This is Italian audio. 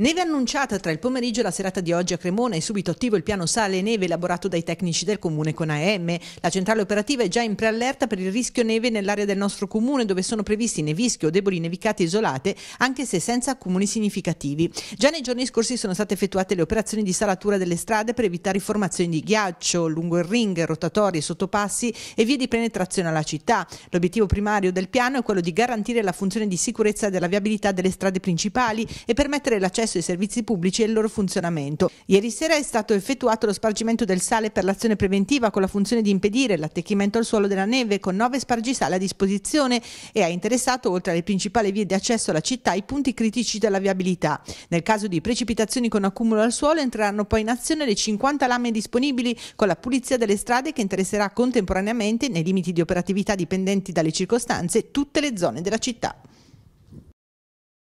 Neve annunciata tra il pomeriggio e la serata di oggi a Cremona è subito attivo il piano sale e neve elaborato dai tecnici del comune con AM. La centrale operativa è già in preallerta per il rischio neve nell'area del nostro comune dove sono previsti nevischi o deboli nevicate isolate anche se senza accumuli significativi. Già nei giorni scorsi sono state effettuate le operazioni di salatura delle strade per evitare formazioni di ghiaccio lungo il ring, rotatori, sottopassi e vie di penetrazione alla città. L'obiettivo primario del piano è quello di garantire la funzione di sicurezza della viabilità delle strade principali e permettere l'accesso l'accesso ai servizi pubblici e il loro funzionamento. Ieri sera è stato effettuato lo spargimento del sale per l'azione preventiva con la funzione di impedire l'attecchimento al suolo della neve con nove spargisale a disposizione e ha interessato, oltre alle principali vie di accesso alla città, i punti critici della viabilità. Nel caso di precipitazioni con accumulo al suolo entreranno poi in azione le 50 lame disponibili con la pulizia delle strade che interesserà contemporaneamente, nei limiti di operatività dipendenti dalle circostanze, tutte le zone della città.